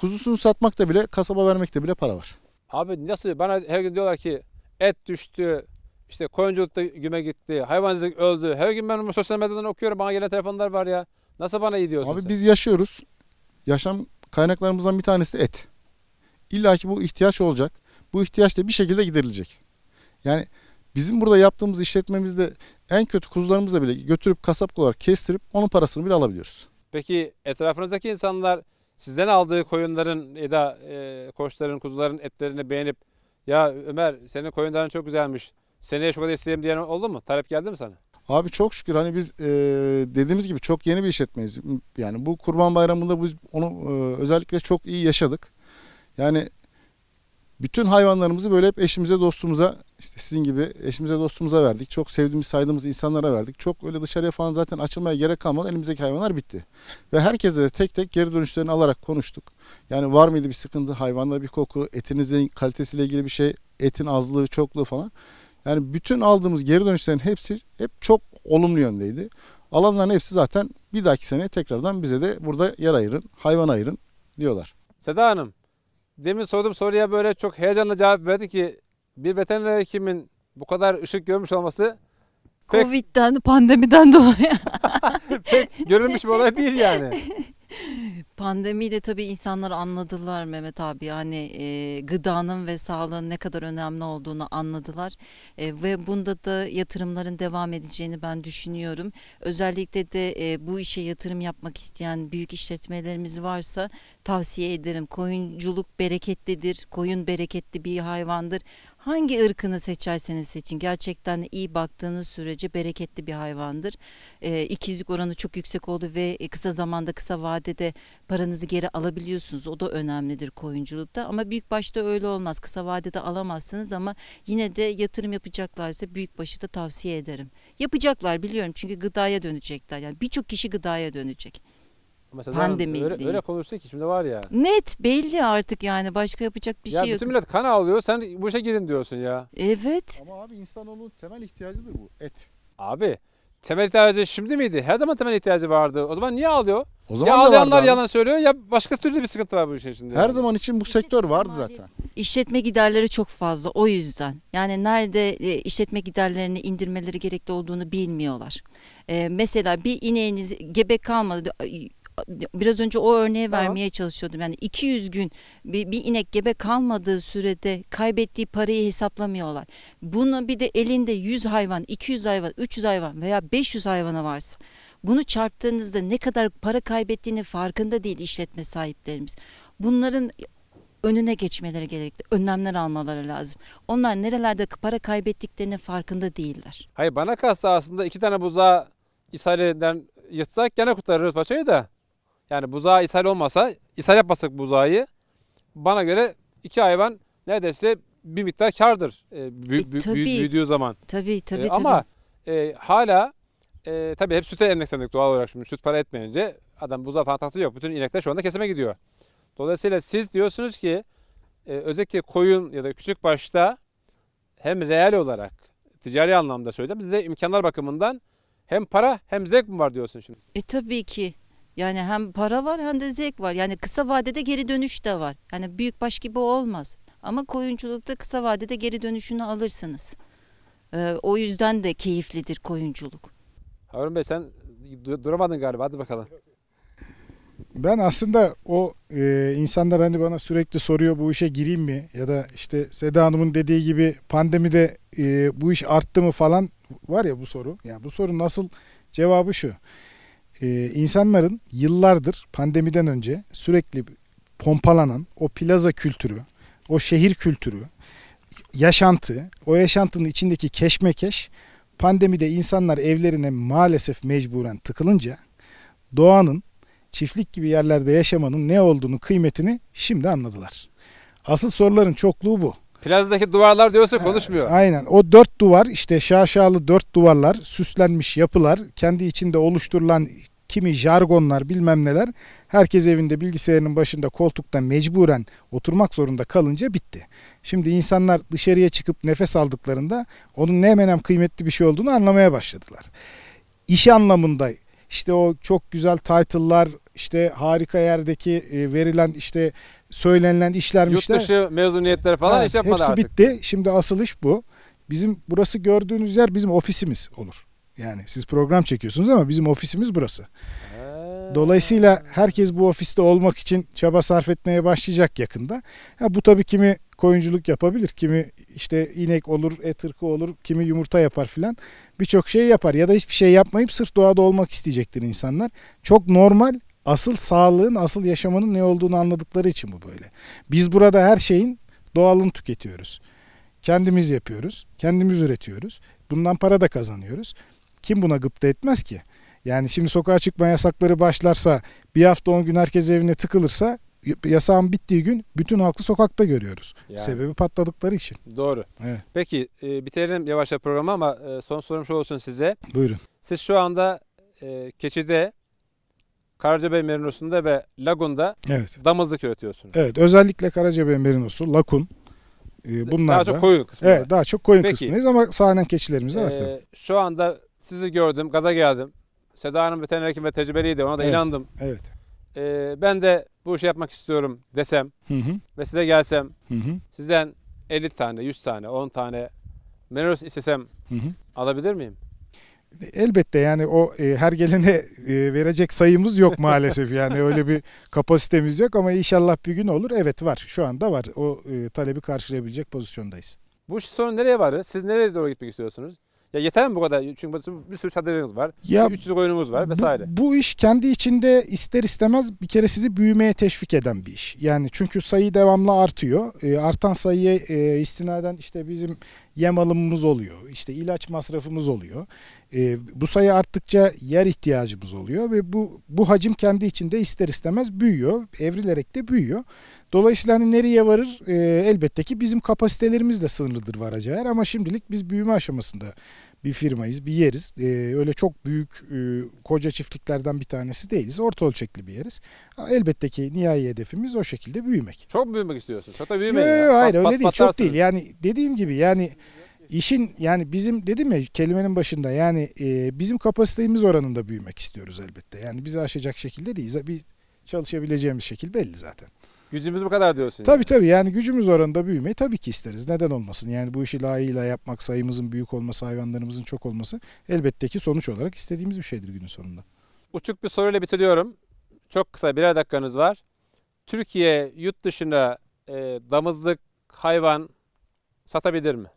Kuzusunu satmak da bile, kasaba vermek de bile para var. Abi nasıl bana her gün diyorlar ki et düştü, işte koyunculukta güme gitti, hayvancılık öldü. Her gün ben sosyal medyadan okuyorum, bana gelen telefonlar var ya. Nasıl bana iyi diyorsun Abi sen? biz yaşıyoruz. Yaşam kaynaklarımızdan bir tanesi et. İlla ki bu ihtiyaç olacak. Bu ihtiyaç da bir şekilde giderilecek. Yani bizim burada yaptığımız işletmemizde en kötü kuzularımızı bile götürüp kasap olarak kestirip onun parasını bile alabiliyoruz. Peki etrafınızdaki insanlar sizden aldığı koyunların Eda e, koçların kuzuların etlerini beğenip ya Ömer senin koyunların çok güzelmiş. Seneye şu kadar isteyeyim diyen oldu mu? Talep geldi mi sana? Abi çok şükür hani biz e, dediğimiz gibi çok yeni bir işletmeyiz. Yani bu Kurban Bayramı'nda biz onu e, özellikle çok iyi yaşadık. Yani bütün hayvanlarımızı böyle hep eşimize dostumuza işte sizin gibi eşimize dostumuza verdik. Çok sevdiğimiz saydığımız insanlara verdik. Çok öyle dışarıya falan zaten açılmaya gerek kalmadı. Elimizdeki hayvanlar bitti. Ve herkese de tek tek geri dönüşlerini alarak konuştuk. Yani var mıydı bir sıkıntı, hayvanda bir koku, etinizin kalitesiyle ilgili bir şey, etin azlığı, çokluğu falan. Yani bütün aldığımız geri dönüşlerin hepsi hep çok olumlu yöndeydi. Alanların hepsi zaten bir dahaki sene tekrardan bize de burada yer ayırın, hayvan ayırın diyorlar. Seda Hanım, demin sorduğum soruya böyle çok heyecanla cevap verdi ki bir veteriner hekimin bu kadar ışık görmüş olması pek, Covid'den, hani pandemiden dolayı. pek görülmüş bir olay değil yani. Pandemiyle tabii insanlar anladılar Mehmet abi yani e, gıdanın ve sağlığın ne kadar önemli olduğunu anladılar e, ve bunda da yatırımların devam edeceğini ben düşünüyorum. Özellikle de e, bu işe yatırım yapmak isteyen büyük işletmelerimiz varsa tavsiye ederim. Koyunculuk bereketlidir, koyun bereketli bir hayvandır Hangi ırkını seçerseniz seçin gerçekten iyi baktığınız sürece bereketli bir hayvandır. E, ikizlik oranı çok yüksek oldu ve e, kısa zamanda kısa vadede paranızı geri alabiliyorsunuz. O da önemlidir koyunculukta ama büyük başta öyle olmaz. Kısa vadede alamazsınız ama yine de yatırım yapacaklarsa büyük başı da tavsiye ederim. Yapacaklar biliyorum çünkü gıdaya dönecekler. Yani birçok kişi gıdaya dönecek. Mesela pandemi öyle, değil. öyle konuştu ki şimdi var ya. Net belli artık yani başka yapacak bir şey ya şey yok. Ya bütün millet kan ağlıyor sen bu işe girin diyorsun ya. Evet. Ama abi insanoğlunun temel ihtiyacıdır bu et. Abi temel ihtiyacı şimdi miydi? Her zaman temel ihtiyacı vardı. O zaman niye alıyor? O zaman ya ağlayanlar yalan söylüyor ya başka türlü bir sıkıntı var bu işin içinde. Her yani. zaman için bu İşletme sektör vardı zaten. İşletme giderleri çok fazla o yüzden. Yani nerede e, işletme giderlerini indirmeleri gerekli olduğunu bilmiyorlar. Ee, mesela bir ineğiniz gebe kalmadı biraz önce o örneği vermeye çalışıyordum. Yani 200 gün bir, bir inek gebe kalmadığı sürede kaybettiği parayı hesaplamıyorlar. Bunu bir de elinde 100 hayvan, 200 hayvan, 300 hayvan veya 500 hayvana varsa bunu çarptığınızda ne kadar para kaybettiğini farkında değil işletme sahiplerimiz. Bunların önüne geçmeleri gerekli. Önlemler almaları lazım. Onlar nerelerde para kaybettiklerini farkında değiller. Hayır bana kalsa aslında iki tane buzağı İsrail'den yırtsak gene kurtarırız paçayı da. Yani buzağı ishal olmasa, ishal yapmasak buzağıyı bana göre iki hayvan neredeyse bir miktar kardır e, bü, e, bü, e, tabii, büyüdüğü zaman. Tabii tabii. E, tabii. ama e, hala e, tabii hep süte endeksendik doğal olarak şimdi süt para etmeyince adam buzağı falan taktığı yok. Bütün inekler şu anda kesime gidiyor. Dolayısıyla siz diyorsunuz ki e, özellikle koyun ya da küçük başta hem reel olarak ticari anlamda söyleyeyim bir imkanlar bakımından hem para hem zevk mi var diyorsun şimdi? E tabii ki. Yani hem para var hem de zevk var. Yani kısa vadede geri dönüş de var. Yani büyük baş gibi olmaz. Ama koyunculukta kısa vadede geri dönüşünü alırsınız. Ee, o yüzden de keyiflidir koyunculuk. Harun Bey sen duramadın galiba hadi bakalım. Ben aslında o e, insanlar hani bana sürekli soruyor bu işe gireyim mi? Ya da işte Seda Hanım'ın dediği gibi pandemide e, bu iş arttı mı falan var ya bu soru. Yani bu soru nasıl cevabı şu. Ee, insanların yıllardır pandemiden önce sürekli pompalanan o plaza kültürü, o şehir kültürü, yaşantı, o yaşantının içindeki keşmekeş pandemide insanlar evlerine maalesef mecburen tıkılınca doğanın, çiftlik gibi yerlerde yaşamanın ne olduğunu, kıymetini şimdi anladılar. Asıl soruların çokluğu bu. Plazadaki duvarlar diyorsa konuşmuyor. Ee, aynen. O dört duvar işte şaşalı dört duvarlar, süslenmiş yapılar, kendi içinde oluşturulan kimi jargonlar bilmem neler. Herkes evinde bilgisayarının başında koltukta mecburen oturmak zorunda kalınca bitti. Şimdi insanlar dışarıya çıkıp nefes aldıklarında onun ne menem kıymetli bir şey olduğunu anlamaya başladılar. İş anlamında işte o çok güzel title'lar, işte harika yerdeki e, verilen işte söylenilen işler Yurt dışı mezuniyetler falan ha, iş yapmadı hepsi artık. bitti. Şimdi asıl iş bu. Bizim burası gördüğünüz yer bizim ofisimiz olur. Yani siz program çekiyorsunuz ama bizim ofisimiz burası. Dolayısıyla herkes bu ofiste olmak için çaba sarf etmeye başlayacak yakında. Ya bu tabii kimi koyunculuk yapabilir, kimi işte inek olur, et ırkı olur, kimi yumurta yapar filan. Birçok şey yapar ya da hiçbir şey yapmayıp sırf doğada olmak isteyecektir insanlar. Çok normal asıl sağlığın, asıl yaşamanın ne olduğunu anladıkları için bu böyle. Biz burada her şeyin doğalını tüketiyoruz. Kendimiz yapıyoruz, kendimiz üretiyoruz. Bundan para da kazanıyoruz. Kim buna gıpta etmez ki? Yani şimdi sokağa çıkma yasakları başlarsa bir hafta on gün herkes evine tıkılırsa yasağın bittiği gün bütün halkı sokakta görüyoruz. Yani. Sebebi patladıkları için. Doğru. Evet. Peki e, bitirelim yavaş yavaş programı ama e, son sorum şu olsun size. Buyurun. Siz şu anda e, Keçi'de, Karacabey Merinosu'nda ve Lagun'da evet. damızlık üretiyorsunuz. Evet özellikle Karacabey Merinosu, Lakun. E, bunlar daha çok koyun kısmı. Evet daha çok koyun Peki, kısmındayız ama sahnen keçilerimiz de var. E, şu anda sizi gördüm, gaza geldim. Seda Hanım veteriner hekim ve tecrübeliydi. Ona da evet, inandım. Evet. Ee, ben de bu işi yapmak istiyorum desem hı hı. ve size gelsem hı hı. sizden 50 tane, 100 tane, 10 tane Meneros istesem hı hı. alabilir miyim? Elbette yani o e, her gelene e, verecek sayımız yok maalesef yani öyle bir kapasitemiz yok ama inşallah bir gün olur. Evet var şu anda var o e, talebi karşılayabilecek pozisyondayız. Bu sorun nereye varır? Siz nereye doğru gitmek istiyorsunuz? Ya yeter mi bu kadar? Çünkü bir sürü çadırınız var. Ya, 300 koyunumuz var vesaire. Bu, bu iş kendi içinde ister istemez bir kere sizi büyümeye teşvik eden bir iş. Yani çünkü sayı devamlı artıyor. E, artan sayıya e, istinaden işte bizim yem alımımız oluyor. İşte ilaç masrafımız oluyor. E, bu sayı arttıkça yer ihtiyacımız oluyor ve bu bu hacim kendi içinde ister istemez büyüyor. Evrilerek de büyüyor. Dolayısıyla hani nereye varır? E, elbette ki bizim kapasitelerimiz de sınırlıdır varacağı yer ama şimdilik biz büyüme aşamasında bir firmayız, bir yeriz. E, öyle çok büyük e, koca çiftliklerden bir tanesi değiliz. Orta ölçekli bir yeriz. Elbette ki nihai hedefimiz o şekilde büyümek. Çok büyümek istiyorsun. Hatta büyümeyin. Yo, hayır pat, öyle pat, değil. Çok değil. Yani dediğim gibi yani işin yani bizim dedim ya kelimenin başında yani e, bizim kapasitemiz oranında büyümek istiyoruz elbette. Yani bizi aşacak şekilde değil. Bir çalışabileceğimiz şekil belli zaten. Gücümüz bu kadar diyorsun. Tabii yani. tabii yani gücümüz oranında büyümeyi tabii ki isteriz. Neden olmasın? Yani bu işi layığıyla yapmak, sayımızın büyük olması, hayvanlarımızın çok olması elbette ki sonuç olarak istediğimiz bir şeydir günün sonunda. Uçuk bir soruyla bitiriyorum. Çok kısa birer dakikanız var. Türkiye yurt dışında e, damızlık hayvan satabilir mi?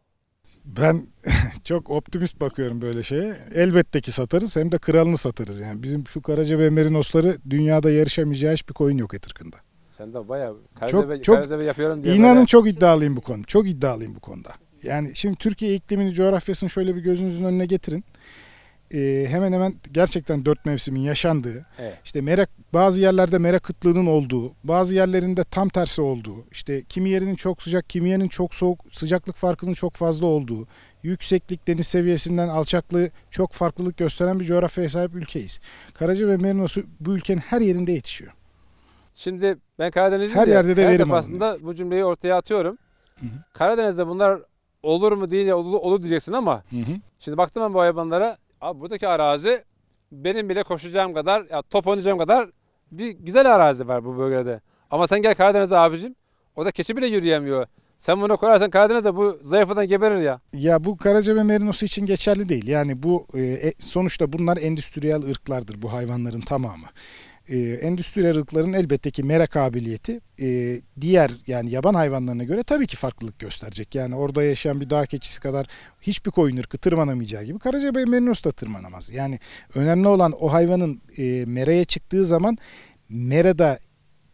Ben çok optimist bakıyorum böyle şeye. Elbette ki satarız hem de kralını satarız. Yani bizim şu Karaca ve Merinosları dünyada yarışamayacağı hiçbir koyun yok Etirkın'da. Sen de bayağı karizebe, çok, çok, karizebe yapıyorum diye. İnanın böyle... çok iddialıyım bu konu. Çok iddialıyım bu konuda. Yani şimdi Türkiye iklimini, coğrafyasını şöyle bir gözünüzün önüne getirin. Ee, hemen hemen gerçekten dört mevsimin yaşandığı, evet. işte merak bazı yerlerde mera kıtlığının olduğu, bazı yerlerinde tam tersi olduğu, işte kimi yerinin çok sıcak, kimi yerinin çok soğuk, sıcaklık farkının çok fazla olduğu, yükseklik deniz seviyesinden alçaklığı çok farklılık gösteren bir coğrafyaya sahip ülkeyiz. Karaca ve Merinos bu ülkenin her yerinde yetişiyor. Şimdi ben Karadeniz'de her yerde de her verim defasında bu cümleyi ortaya atıyorum. Hı hı. Karadeniz'de bunlar olur mu diye olur, olur diyeceksin ama hı hı. şimdi baktım ben bu hayvanlara abi buradaki arazi benim bile koşacağım kadar ya top oynayacağım kadar bir güzel arazi var bu bölgede. Ama sen gel Karadeniz'e abicim o da keçi bile yürüyemiyor. Sen bunu koyarsan Karadeniz'de bu zayıfadan geberir ya. Ya bu Karaca ve Merinosu için geçerli değil. Yani bu e, e sonuçta bunlar endüstriyel ırklardır bu hayvanların tamamı. E, endüstri arıkların elbette ki mera kabiliyeti e, diğer yani yaban hayvanlarına göre tabii ki farklılık gösterecek. Yani orada yaşayan bir dağ keçisi kadar hiçbir koyun ırkı tırmanamayacağı gibi Karacabey merinos da tırmanamaz. Yani önemli olan o hayvanın e, meraya çıktığı zaman merada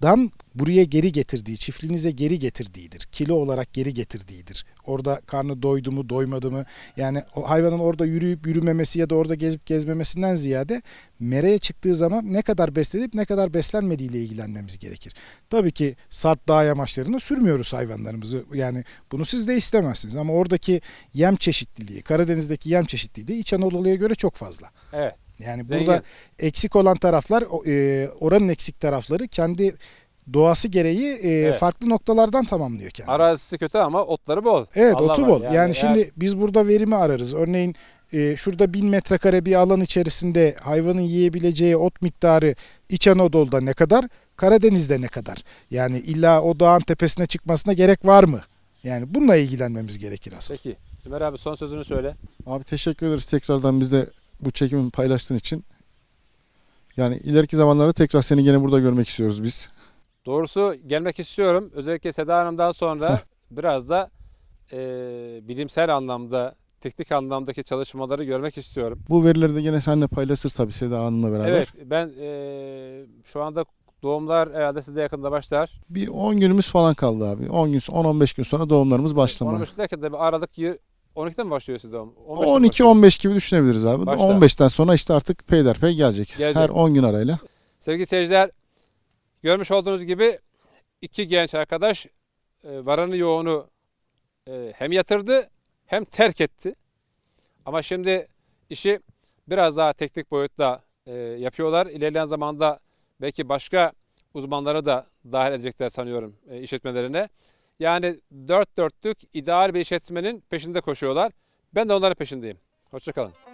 Dam buraya geri getirdiği, çiftliğinize geri getirdiğidir. Kilo olarak geri getirdiğidir. Orada karnı doydu mu, doymadı mı? Yani o hayvanın orada yürüyüp yürümemesi ya da orada gezip gezmemesinden ziyade mereye çıktığı zaman ne kadar beslenip ne kadar beslenmediğiyle ilgilenmemiz gerekir. Tabii ki sart dağ yamaçlarına sürmüyoruz hayvanlarımızı. Yani bunu siz de istemezsiniz ama oradaki yem çeşitliliği, Karadeniz'deki yem çeşitliliği İç Anadolu'ya göre çok fazla. Evet. Yani Zengin. burada eksik olan taraflar e, oranın eksik tarafları kendi doğası gereği e, evet. farklı noktalardan tamamlıyor kendini. Arazisi kötü ama otları bol. Evet Allah otu bol. Yani, yani şimdi eğer... biz burada verimi ararız. Örneğin e, şurada bin metrekare bir alan içerisinde hayvanın yiyebileceği ot miktarı İç Anadolu'da ne kadar? Karadeniz'de ne kadar? Yani illa o dağın tepesine çıkmasına gerek var mı? Yani bununla ilgilenmemiz gerekir aslında. Peki. Ömer abi son sözünü söyle. Abi teşekkür ederiz tekrardan biz de bu çekimi paylaştığın için. Yani ileriki zamanlarda tekrar seni gene burada görmek istiyoruz biz. Doğrusu gelmek istiyorum. Özellikle Seda Hanım'dan sonra biraz da e, bilimsel anlamda, teknik anlamdaki çalışmaları görmek istiyorum. Bu verileri de gene seninle paylaşır tabii Seda Hanım'la beraber. Evet ben e, şu anda Doğumlar herhalde size yakında başlar. Bir 10 günümüz falan kaldı abi. 10 gün 10-15 gün sonra doğumlarımız başlamaya. 10-15 derken bir Aralık 12'den mi başlıyor sizde? 12-15 gibi düşünebiliriz abi. Başla. 15'ten sonra işte artık peyderpey gelecek. gelecek. Her 10 gün arayla. Sevgili seyirciler görmüş olduğunuz gibi iki genç arkadaş e, varanı yoğunu e, hem yatırdı hem terk etti. Ama şimdi işi biraz daha teknik boyutta e, yapıyorlar. İlerleyen zamanda belki başka uzmanları da dahil edecekler sanıyorum işletmelerine. Yani dört dörtlük ideal bir işletmenin peşinde koşuyorlar. Ben de onların peşindeyim. Hoşçakalın.